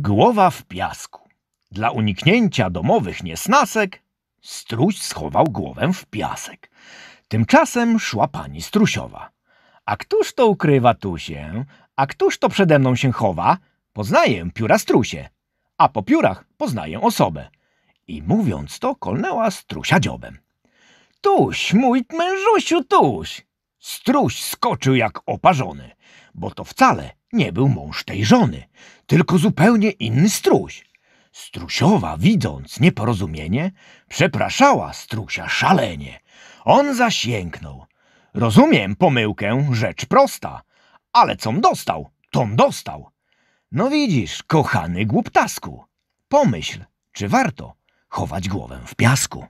Głowa w piasku. Dla uniknięcia domowych niesnasek struś schował głowę w piasek. Tymczasem szła pani strusiowa. A któż to ukrywa tu się? A któż to przede mną się chowa? Poznaję pióra strusie, a po piórach poznaję osobę. I mówiąc to, kolnęła strusia dziobem. Tuś, mój mężusiu, tuś! Struś skoczył jak oparzony, bo to wcale nie był mąż tej żony, tylko zupełnie inny struś. Strusiowa, widząc nieporozumienie, przepraszała strusia szalenie. On zaś jęknął: Rozumiem pomyłkę, rzecz prosta, ale com dostał, tom dostał. No widzisz, kochany głuptasku, pomyśl, czy warto chować głowę w piasku.